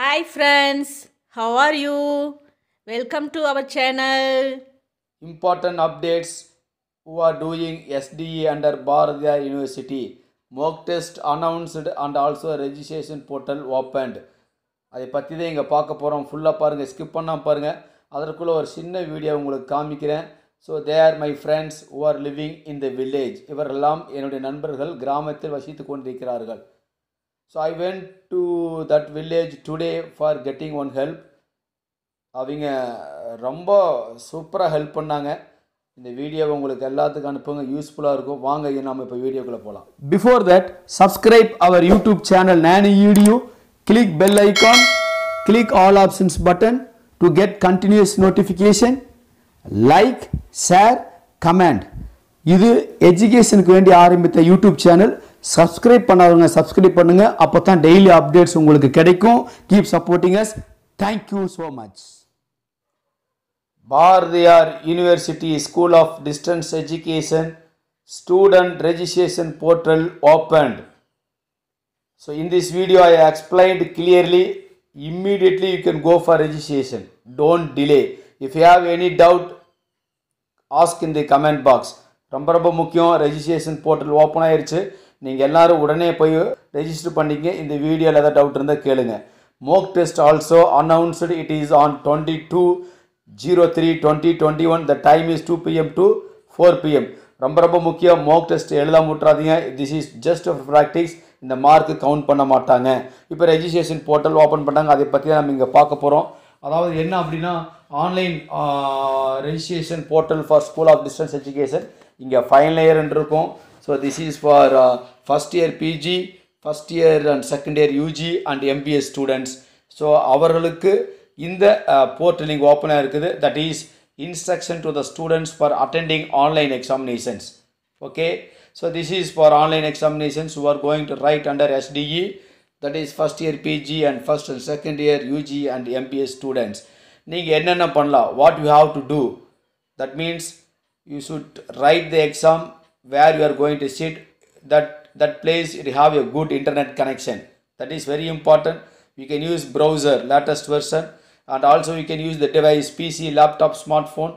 Hi friends how are you welcome to our channel important updates who are doing SDE under Bharathiar university mock test announced and also registration portal opened அதை பற்றி தான் இங்கே பார்க்க போகிறோம் ஃபுல்லாக பாருங்கள் skip பண்ணால் பாருங்கள் அதற்குள்ளே ஒரு சின்ன வீடியோ உங்களுக்கு காமிக்கிறேன் so they are my friends who are living in the village இவரெல்லாம் என்னுடைய நண்பர்கள் கிராமத்தில் வசித்து கொண்டிருக்கிறார்கள் so I went to that village today for getting one help அவங்க ரொம்ப சூப்பராக ஹெல்ப் பண்ணாங்க இந்த வீடியோவை உங்களுக்கு எல்லாத்துக்கும் அனுப்புங்க யூஸ்ஃபுல்லாக இருக்கும் வாங்க நம்ம இப்போ வீடியோக்குள்ளே போகலாம் before that subscribe our YouTube channel நானி video click bell icon click all options button to get continuous notification like share comment இது எஜுகேஷனுக்கு வேண்டி ஆரம்பித்த யூடியூப் சேனல் சப்ஸ்கிரைப் பண்ணாதவங்க சப்ஸ்கிரைப் பண்ணுங்கள் அப்போ தான் டெய்லி அப்டேட்ஸ் உங்களுக்கு கிடைக்கும் keep supporting us thank you so much Bharathiar university school of distance education student registration portal opened so in this video I explained clearly immediately you can go for registration don't delay if you have any doubt ask in the comment box ரொம்ப ரொம்ப முக்கியம் registration portal open ஆயிடுச்சு நீங்கள் எல்லோரும் உடனே போய் register பண்ணிங்க இந்த வீடியோவில் ஏதாவது டவுட் இருந்தால் கேளுங்க mock test also announced it is on twenty two zero three twenty twenty one the time is two PM to four PM ரொம்ப ரொம்ப முக்கியம் மோக் டெஸ்ட் எழுத விட்றாதீங்க this is just of practice இந்த மார்க்கு கவுண்ட் பண்ண மாட்டாங்க இப்போ registration portal open பண்ணாங்க அதை பற்றி தான் நம்ம இங்கே பார்க்க போகிறோம் அதாவது என்ன அப்படின்னா online registration portal for school of distance education இங்கே ஃபைனல் இயர்ன்னு இருக்கும் so this is for first year PG PG, year and second year UG and MBS students so அவர்களுக்கு இந்த போர்ட் லிங்க் ஓப்பனாக இருக்குது that is instruction to the students for attending online examinations okay so this is for online examinations who are going to write under SDE that is first year PG and first and second year UG and MBS students நீங்கள் என்னென்ன பண்ணலாம் what you have to do that means you should write the exam where you are going to sit that that place it have a good internet connection that is very important you can use browser latest version and also you can use the device pc laptop smartphone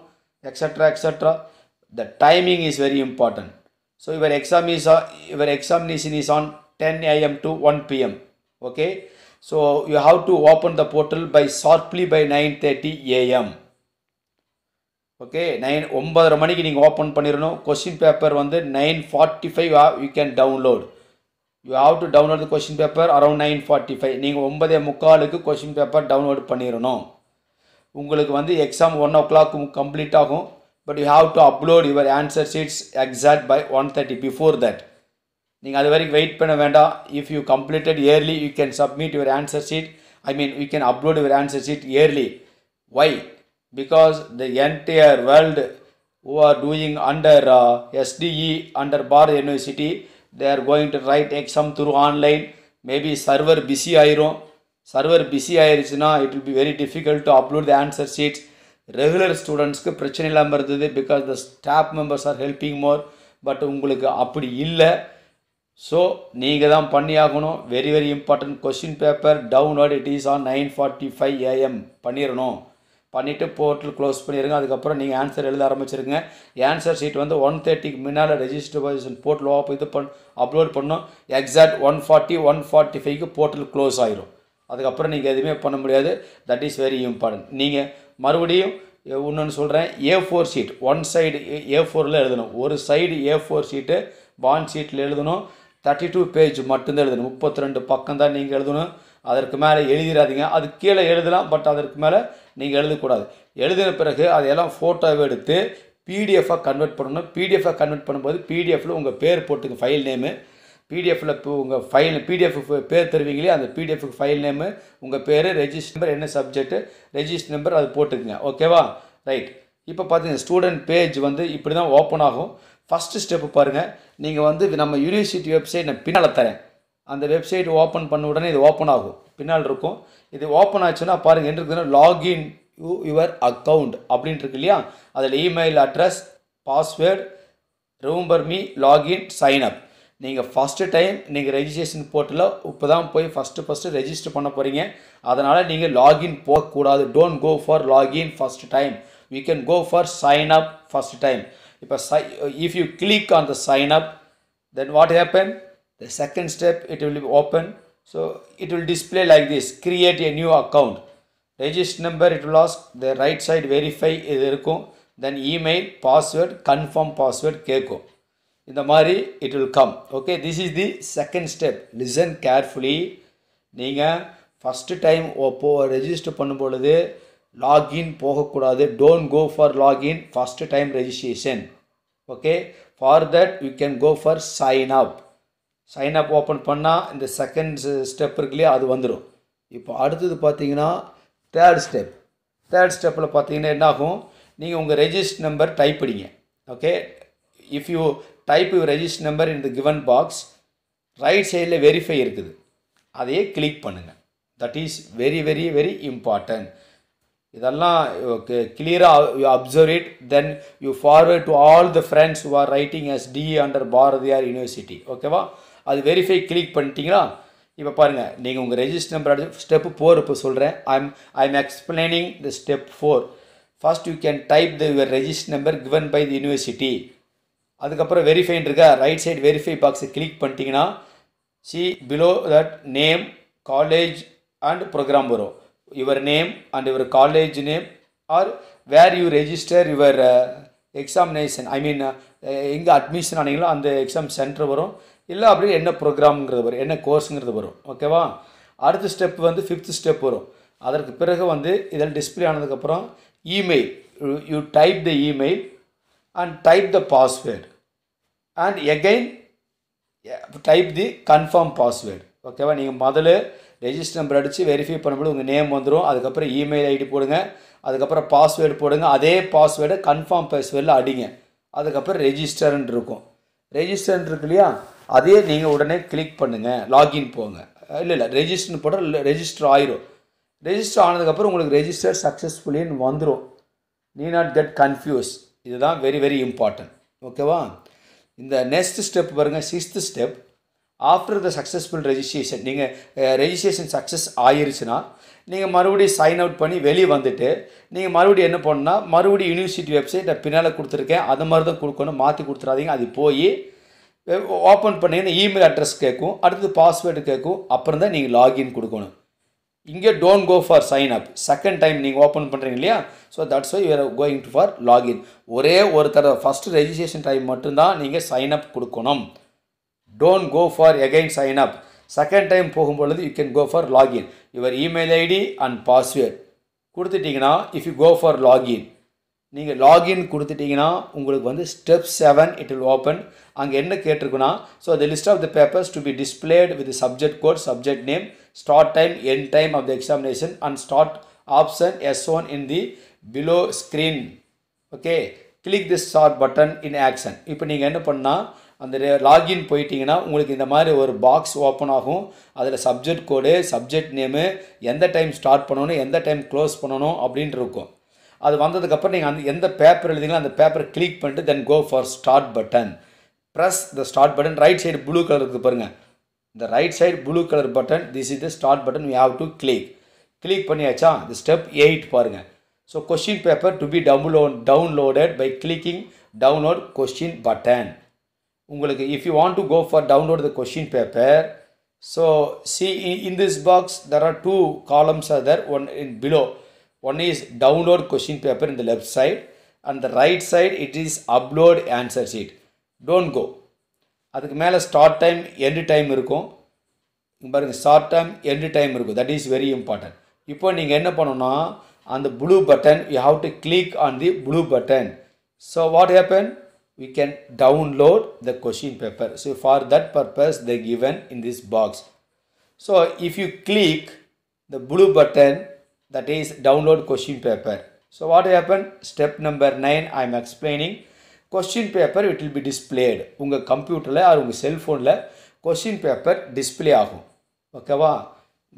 etc etc the timing is very important so your exam is uh, your examination is on 10 a.m to 1 p.m okay so you have to open the portal by sharply by 9:30 a.m okay nine ஒன்பதரை மணிக்கு நீங்கள் open பண்ணிடணும் question paper வந்து nine forty five you can download you have to download question paper around nine forty five நீங்கள் ஒன்பதே முக்காலுக்கு question paper download பண்ணிடணும் உங்களுக்கு வந்து exam one o'clock complete ஆகும் but you have to upload your answer sheets exact by one thirty before that நீங்கள் அது வரைக்கும் வெயிட் பண்ண வேண்டாம் if you completed early you can submit your answer sheet I mean you can upload your answer sheet early why because the entire world who are doing under uh, SDE, under Bharat University, they are going to write exam through online. Maybe server busy ஆயிரும் server busy ஆயிடுச்சுன்னா it will be very difficult to upload the answer sheets regular ஸ்டூடெண்ட்ஸ்க்கு பிரச்சனை இல்லாமல் இருந்தது because the staff members are helping more but உங்களுக்கு அப்படி இல்லை so நீங்கள் தான் பண்ணி ஆகணும் very very important question paper download it is on nine forty five AM பண்ணிடணும் பண்ணிவிட்டு போர்ட்டல் க்ளோஸ் பண்ணிடுங்க அதுக்கப்புறம் நீங்கள் ஆன்சர் எழுத ஆரம்பிச்சிருங்க ஆன்சர் ஷீட் வந்து ஒன் தேர்ட்டிக்கு முன்னால் ரெஜிஸ்டர் போர்ட்டல் ஓப்பன் இது பண் அப்லோட் பண்ணோம் exact one forty one forty ஃபைவ்க்கு போர்ட்டல் க்ளோஸ் ஆயிரும் அதுக்கப்புறம் நீங்கள் எதுவுமே பண்ண முடியாது தட் இஸ் வெரி இம்பார்ட்டன்ட் நீங்கள் மறுபடியும் இன்னொன்று சொல்கிறேன் A four sheet one side A ஃபோரில் எழுதணும் ஒரு side A four sheet bond ஷீட்டில் எழுதணும் தேர்ட்டி டூ பேஜ் மட்டும்தான் எழுதணும் முப்பத்தி ரெண்டு பக்கம் தான் நீங்கள் எழுதணும் அதற்கு மேலே எழுதிடாதீங்க அது கீழே எழுதலாம் பட் அதற்கு மேலே நீங்கள் எழுதக்கூடாது எழுதின பிறகு அதையெல்லாம் ஃபோட்டோவை எடுத்து பிடிஎஃபாக கன்வெர்ட் பண்ணணும் பிடிஎஃபாக கன்வெர்ட் பண்ணும்போது பிடிஎஃபில் உங்கள் பேர் போட்டுங்க ஃபைல் நேமு பிடிஎஃபில் இப்போ உங்கள் ஃபைல் பிடிஎஃப் பேர் தருவீங்களே அந்த பிடிஎஃப்க்கு ஃபைல் நேமு உங்கள் பேர் ரெஜிஸ்டர் நம்பர் என்ன சப்ஜெக்ட்டு ரெஜிஸ்டர் நம்பர் அது போட்டுக்குங்க ஓகேவா ரைட் இப்போ பார்த்தீங்கன்னா ஸ்டூடெண்ட் பேஜ் வந்து இப்படி தான் ஓப்பன் ஆகும் ஃபஸ்ட்டு ஸ்டெப்பு பாருங்கள் நீங்கள் வந்து நம்ம யூனிவர்சிட்டி வெப்சைட் நான் பின்னால் தரேன் அந்த வெப்சைட் ஓப்பன் பண்ண உடனே இது ஓப்பன் ஆகும் பின்னால் இருக்கும் இது ஓப்பன் ஆச்சுன்னா பாருங்கள் என்ன இருக்குதுன்னா லாகின் யூ யுவர் அக்கௌண்ட் அப்படின்ட்டு இருக்கு இல்லையா அதில் email address password remember me login sign up நீங்கள் ஃபஸ்ட்டு டைம் நீங்கள் ரெஜிஸ்ட்ரேஷன் போர்ட்டில் இப்போ தான் போய் ஃபஸ்ட்டு ஃபஸ்ட்டு ரெஜிஸ்டர் பண்ண போகிறீங்க அதனால் நீங்கள் லாகின் போகக்கூடாது don't go for login first time we can go for sign up first time இப்போ சை if you click on the sign up then what happen The second step, it will be open. So it will display like this, create a new account. Register number, it will ask the right side verify இது இருக்கும் then email password confirm password கேட்கும் இந்த மாதிரி it will come okay this is the second step listen carefully நீங்கள் first time போ register பண்ணும் பொழுது login போகக்கூடாது don't go for login first time registration okay for that you can go for sign up sign up open பண்ணால் இந்த second step இருக்கு இல்லையா அது வந்துடும் இப்போ அடுத்தது பார்த்தீங்கன்னா தேர்ட் ஸ்டெப் தேர்ட் ஸ்டெப்பில் பார்த்தீங்கன்னா என்னாகும் நீங்கள் உங்கள் ரெஜிஸ்ட் நம்பர் டைப் பண்ணிங்க okay if you type you register number in the given box right சைடில் வெரிஃபை இருக்குது அதையே கிளிக் பண்ணுங்கள் that is very very very important இதெல்லாம் கிளியராக you observe it then you forward to all the friends who are writing S D under Bharathiar university ஓகேவா அது verify click பண்ணிட்டீங்களா இப்போ பாருங்கள் நீங்கள் உங்கள் ரெஜிஸ்டர் நம்பர் அடுத்து ஸ்டெப் ஃபோர் இப்போ சொல்கிறேன் I'm I'm explaining the step four first you can type the your register number given by the university அதுக்கப்புறம் வெரிஃபைன்னு இருக்கா ரைட் சைடு வெரிஃபை பாக்ஸை கிளிக் பண்ணிட்டீங்கன்னா see below that name college and program வரும் your name and your college name are where you register your examination I mean எங்கே admission ஆனீங்களோ அந்த exam centre வரும் இல்லை அப்படின்னு என்ன ப்ரோக்ராம்ங்கிறது வரும் என்ன கோர்ஸுங்கிறது வரும் ஓகேவா அடுத்த ஸ்டெப் வந்து ஃபிஃப்த் ஸ்டெப் வரும் அதற்கு பிறகு வந்து இதில் டிஸ்பிளே ஆனதுக்கப்புறம் email you type the email and type the password and again type the confirm password ஓகேவா நீங்கள் முதல்ல ரெஜிஸ்டர் நம்பர் அடித்து வெரிஃபை பண்ணும்போது உங்கள் நேம் வந்துடும் அதுக்கப்புறம் இமெயில் ஐடி போடுங்க அதுக்கப்புறம் பாஸ்வேர்டு போடுங்க அதே பாஸ்வேர்டை கன்ஃபார்ம் பாஸ்வேர்டில் அடிங்க அதுக்கப்புறம் ரெஜிஸ்டர்ன்னு இருக்கும் ரெஜிஸ்டர்ன்னு இருக்கு இல்லையா அதே நீங்கள் உடனே கிளிக் பண்ணுங்கள் லாகின் போங்க இல்லை இல்லை ரெஜிஸ்டர்னு போட்டால் ரெஜிஸ்டர் ஆயிரும் ரெஜிஸ்டர் ஆனதுக்கப்புறம் உங்களுக்கு ரெஜிஸ்டர் சக்ஸஸ்ஃபுல்லின்னு வந்துடும் நீ நாட் கெட் கன்ஃபியூஸ் இதுதான் வெரி வெரி இம்பார்ட்டன்ட் ஓகேவா இந்த நெக்ஸ்ட் ஸ்டெப் பாருங்கள் sixth step after the successful registration நீங்கள் ரெஜிஸ்ட்ரேஷன் சக்ஸஸ் ஆயிருச்சுன்னா நீங்கள் மறுபடியும் சைன் அவுட் பண்ணி வெளியே வந்துட்டு நீங்கள் மறுபடியும் என்ன பண்ணுன்னா மறுபடியும் யூனிவர்சிட்டி வெப்சைட் பின்னால் கொடுத்துருக்கேன் அது மாதிரி தான் கொடுக்கணும் மாற்றி கொடுத்துடாதீங்க அது போய் ஓப்பன் பண்ணிங்கன்னா இமெயில் அட்ரஸ் கேட்கும் அடுத்தது பாஸ்வேர்டு கேட்கும் அப்புறம் தான் நீங்கள் லாகின் கொடுக்கணும் இங்கே don't go for sign up second time நீங்கள் ஓப்பன் பண்ணுறீங்க இல்லையா so that's why you're going to for login ஒரே ஒரு தடவை ஃபஸ்ட்டு ரெஜிஸ்ட்ரேஷன் டைம் மட்டும்தான் நீங்கள் சைன் அப் கொடுக்கணும் don't go for again sign up second time போகும்பொழுது you can go for login your email ID and password கொடுத்துட்டிங்கன்னா if you go for login நீங்கள் login கொடுத்துட்டிங்கன்னா உங்களுக்கு வந்து step seven it will open அங்கே என்ன கேட்டிருக்குன்னா so the list of the papers to be displayed with subject code subject name start time end time of the examination and start option is one in the below screen okay click the start button in action இப்போ நீங்கள் என்ன பண்ணால் அந்த login போயிட்டிங்கன்னா உங்களுக்கு இந்த மாதிரி ஒரு box open ஆகும் அதில் சப்ஜெக்ட் கோடு சப்ஜெக்ட் நேமு எந்த டைம் ஸ்டார்ட் பண்ணணும் எந்த டைம் க்ளோஸ் பண்ணணும் அப்படின்ட்டு இருக்கும் அது வந்ததுக்கப்புறம் நீங்கள் அந்த எந்த பேப்பர் எழுதிங்களோ அந்த பேப்பரை கிளிக் பண்ணிட்டு then go for start button press the start button right side blue colour இருக்குது பாருங்கள் இந்த right side blue colour button this is the start button you have to click click பண்ணியாச்சா இந்த ஸ்டெப் எயிட் பாருங்கள் so question paper to be download downloaded by clicking download question button உங்களுக்கு if you want to go for download the question paper so see in this box there R two columns are one in below One is download question paper in the left side and the right side it is upload answer sheet. Don't go அதுக்கு time start time end time இருக்கும் time, start time. End time இருக்கும் that is very important இப்போ நீங்கள் என்ன பண்ணணும்னா அந்த blue button you have to click on the blue button. So what happen we can download the question paper so for that purpose they given in this box so if you click the blue button that is download question paper. So what happened? Step number 9 I am explaining. Question paper it will be displayed உங்கள் கம்ப்யூட்டரில் R உங்கள் செல்ஃபோனில் question paper display ஆகும் ஓகேவா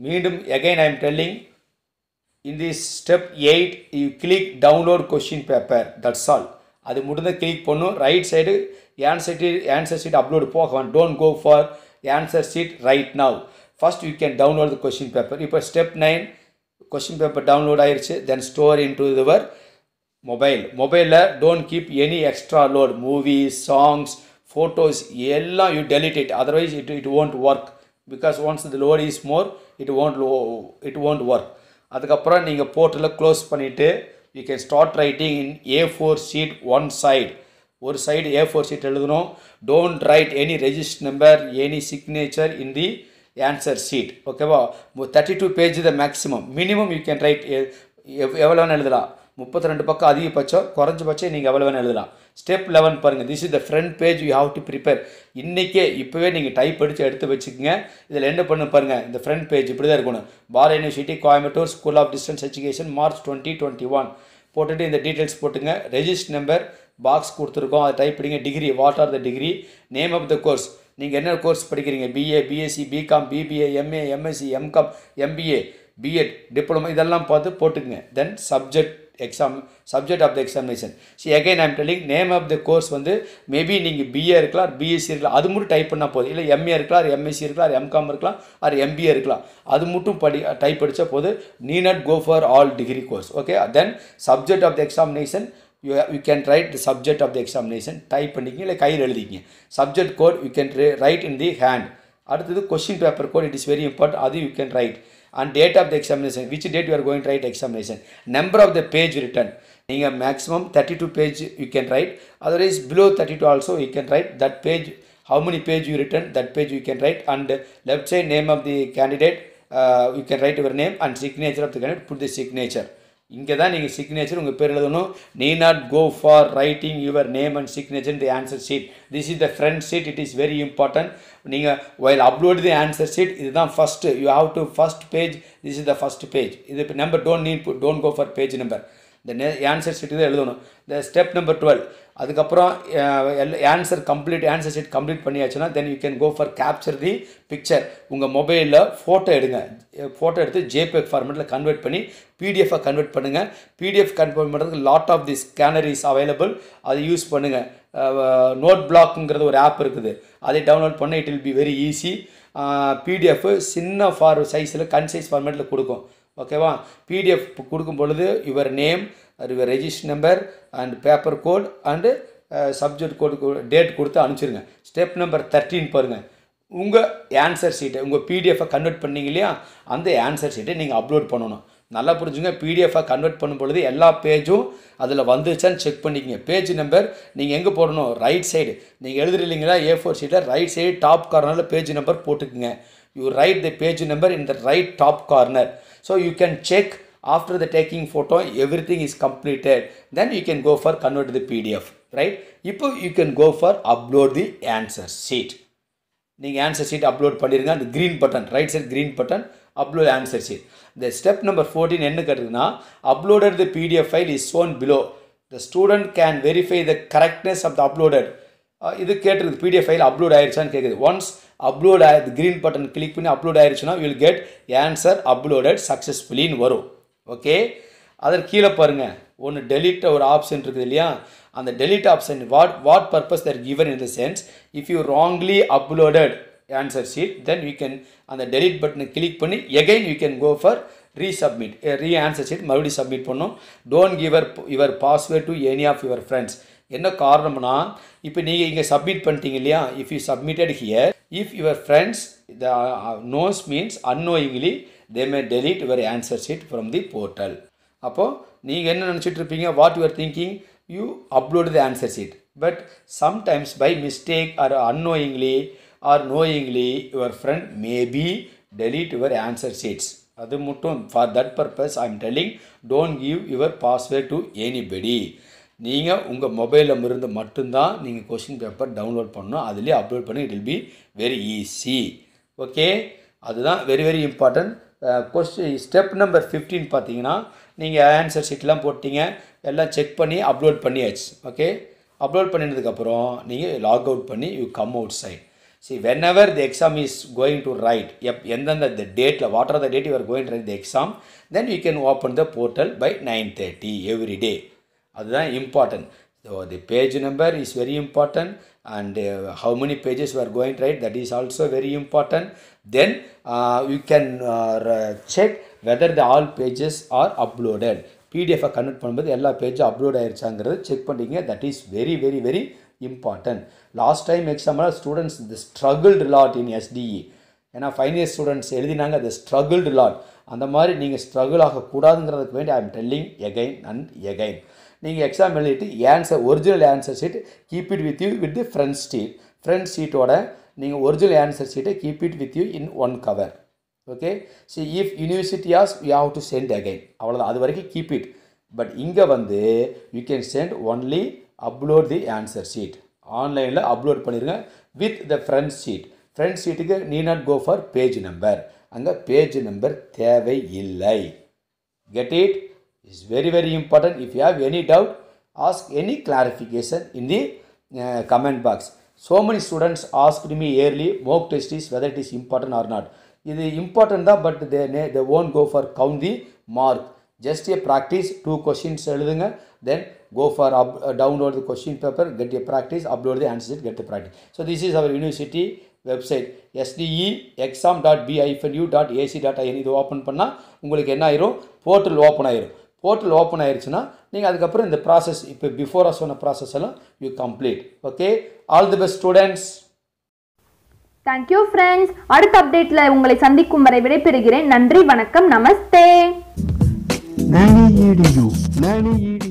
மீண்டும் again I'm am telling in the step eight you click download question paper that's all அது முடிந்த click பண்ணும் right side answer sheet answer sheet upload போக don't go for answer sheet right now first you can download the question paper இப்போ step nine question paper download ஆயிடுச்சு then store in to your mobile மொபைலில் don't keep any extra load movies songs photos எல்லாம் you delete it otherwise it it won't work because once the load is more it won't it won't work அதுக்கப்புறம் நீங்கள் போர்ட்டலில் close பண்ணிவிட்டு you can start writing in A four sheet one side ஒரு side A four sheet எழுதணும் don't write any register number any signature in the answer sheet ஓகேவா thirty two page the maximum minimum you can write எவ்வளோ எழுதலாம் முப்பத்தி ரெண்டு பக்கம் அதிகபட்சம் குறைஞ்சபட்சம் நீங்கள் எவ்வளோ வேணும் எழுதலாம் ஸ்டெப் லெவன் பாருங்கள் this is the front page you have to prepare இன்றைக்கே இப்போவே நீங்கள் டைப் அடித்து எடுத்து வச்சுக்கோங்க இதில் என்ன பண்ணு பாருங்கள் இந்த ஃப்ரண்ட் பேஜ் இப்படி தான் இருக்கணும் பார் university Coimbatore school of distance education March twenty twenty one போட்டுட்டு இந்த டீட்டெயில்ஸ் போட்டுங்க ரெஜிஸ்டர் நம்பர் பாக்ஸ் கொடுத்துருக்கோம் அதை டைப் பண்ணிங்க degree what are the degree name of the course நீங்கள் என்ன கோர்ஸ் படிக்கிறீங்க BA BSc BCom BBA MA MSc MCom MBA BEd diploma இதெல்லாம் பார்த்து போட்டுக்குங்க then subject exam subject of the examination see again I'm telling name of the course வந்து maybe நீங்கள் BA இருக்கலாம் BSc இருக்கலாம் அது மட்டும் டைப் பண்ணால் போதும் இல்லை எம்ஏ இருக்கலாம் எம்எஸ்சி இருக்கலாம் எம்காம் இருக்கலாம் ஆர் எம்பிஏ இருக்கலாம் அது மட்டும் படி டைப் படித்த போது need not go for all degree course okay then subject of the examination you, you can write the subject of the examination type பண்ணிக்கிங்க இல்லை கையில் எழுதிக்கிங்க subject code you can write in the hand அடுத்தது question paper code it is very important அது you can write and date of the examination which date you are going to write examination number of the page written நீங்கள் maximum 32 page you can write otherwise below 32 also you can write that page how many page you written that page you can write and left side name of the candidate uh, you can write your name and signature of the candidate put the signature இங்கே தான் நீங்கள் signature உங்கள் பேர் எழுதணும் need not go for writing your name and signature the answer sheet this is the front sheet it is very important நீங்கள் while upload the answer sheet இதுதான் first you have to first page this is the first page இது number don't need don't go for page number இந்த நே answer sheet தான் எழுதணும் இந்த step number twelve அதுக்கப்புறம் answer complete answer sheet complete பண்ணியாச்சுன்னா then you can go for capture the picture உங்கள் மொபைலில் ஃபோட்டோ எடுங்க ஃபோட்டோ எடுத்து ஜேபிஎஃப் ஃபார்மேட்டில் கன்வெர்ட் பண்ணி பிடிஎஃபாக கன்வெர்ட் பண்ணுங்கள் பிடிஎஃப் கன்வெர்ட் பண்ணுறதுக்கு lot of the scanner is available அதை யூஸ் பண்ணுங்கள் நோட் பிளாக்குங்கிறது ஒரு ஆப் இருக்குது அதை டவுன்லோட் பண்ண it will be very easy PDF சின்ன ஃபார் சைஸில் கன்சைஸ் ஃபார்மேட்டில் கொடுக்கும் ஓகேவா பிடிஎஃப் கொடுக்கும் பொழுது your name your register number and paper code and subject code date கொடுத்து அனுப்பிச்சிருங்க ஸ்டெப் நம்பர் தேர்ட்டின் பாருங்கள் உங்கள் ஆன்சர் ஷீட்டை உங்கள் பிடிஎஃபை கன்வெர்ட் பண்ணிங்க இல்லையா அந்த ஆன்சர் ஷீட்டை நீங்கள் அப்லோட் பண்ணணும் நல்லா புரிஞ்சுங்க பிடிஎஃபை கன்வெர்ட் பண்ணும் பொழுது எல்லா பேஜும் அதில் வந்துச்சான்னு செக் பண்ணிக்கங்க பேஜ் நம்பர் நீங்கள் எங்கே போடணும் ரைட் சைடு நீங்கள் எழுதுறீங்களா ஏ ஃபோர் ஷீட்டில் ரைட் சைடு டாப் கார்னரில் பேஜ் நம்பர் போட்டுக்குங்க you write the page number in the right top corner so you can check after the taking photo everything is completed then you can go for convert to the pdf right இப்போ you can go for upload the answer sheet நீங்கள் answer sheet upload பண்ணிடுங்க அந்த green button right side green button upload answer sheet இந்த step number fourteen என்ன கேட்டிருக்குன்னா uploaded the PDF file is shown below the student can verify the correctness of the uploaded இது கேட்டிருக்கு PDF file upload ஆயிடுச்சான்னு கேட்குது once upload ஆயிடுது green button click பண்ணி upload ஆயிடுச்சுன்னா வில் கெட் ஆன்சர் அப்லோடட் சக்ஸஸ்ஃபுல்லின்னு வரும் ஓகே அதற்கு கீழே பாருங்கள் ஒன்று டெலிட் ஒரு ஆப்ஷன் இருக்குது இல்லையா அந்த delete option what what purpose there given in the sense if you wrongly uploaded answer sheet then you can அந்த டெலிட் பட்டனை கிளிக் பண்ணி again you can go for resubmit re answer sheet மறுபடியும் submit பண்ணும் don't give your password to any of your friends என்ன காரணம்னா இப்போ நீங்கள் இங்கே சப்மிட் பண்ணிட்டீங்க இல்லையா if you submitted here If your friends the uh, knows means unknowingly they may delete your answer sheet from the portal. அப்போது நீங்கள் என்ன நினச்சிட்டு இருப்பீங்க what you're thinking you upload the answer sheet but sometimes by mistake or unknowingly or knowingly your friend maybe delete your answer sheets அது மட்டும் for that purpose I am telling don't give your password to anybody நீங்கள் உங்கள் மொபைலில் இருந்து மட்டும்தான் நீங்கள் question paper download பண்ணணும் அதுலேயே அப்லோட் பண்ணி it will be very easy okay அதுதான் very very important question step number fifteen பார்த்தீங்கன்னா நீங்கள் ஆன்சர் ஷீட்லாம் போட்டிங்க எல்லாம் செக் பண்ணி அப்லோட் பண்ணியாச்சு ஓகே அப்லோட் பண்ணினதுக்கப்புறம் நீங்கள் லாக் அவுட் பண்ணி you come outside see whenever the exam is going to write எப் எந்தெந்த த டேட்டில் what are the date you are going to write the exam then you can open the portal by nine thirty every day அதுதான் important so the page number is very important and how many pages are going write that is also very important then you can check whether the all pages are uploaded பிடிஎஃபை convert பண்ணும்போது எல்லா பேஜும் upload ஆயிடுச்சாங்கிறது check பண்ணிங்க that is very very very important last time எக்ஸாமில் students the struggled lot in SDE ஏன்னா final year students எழுதினாங்க அது ஸ்ட்ரகிள்டு லாட் அந்த மாதிரி நீங்கள் ஸ்ட்ரகிள் ஆகக்கூடாதுங்கிறதுக்கு வேண்டி I am telling again and again நீங்கள் எக்ஸாம் எழுதிட்டு answer original answer sheet keep it with you with front sheet front ஷீட்டோட நீங்கள் ஒரிஜினல் ஆன்சர் ஷீட்டை keep it with you in one cover okay so if university ஆஸ் you have to send again அவ்வளோதான் அது வரைக்கும் keep it but இங்கே வந்து you can send only upload the answer sheet ஆன்லைனில் அப்லோட் பண்ணிடுங்க with the front sheet friend ஷீட்டுக்கு need not go for page number அங்கே பேஜ் நம்பர் தேவை இல்லை get it This very very very if If you have any doubt, ask any clarification in the uh, comment box. So many students asked me yearly is test is whether it is important e இது important தான் but they நே they won't go for count the mark just a practice two questions எழுதுங்க then go for up download the question paper get a practice upload the answer get the practice so this is our university website SDE exam dot B hyphen U dot AC dot IN இது ஓப்பன் பண்ணால் உங்களுக்கு என்ன ஆயிரும் portal open ஆயிரும் portal open ஆயிடுச்சுன்னா நீங்கள் அதுக்கப்புறம் இந்த ப்ராசஸ் இப்போ ஆ சொன்ன ப்ராசஸ் எல்லாம் you complete okay all the best students thank you friends அடுத்த அப்டேட்டில் உங்களை சந்திக்கும் வரை விடைபெறுகிறேன் நன்றி வணக்கம் நமஸ்தே நானி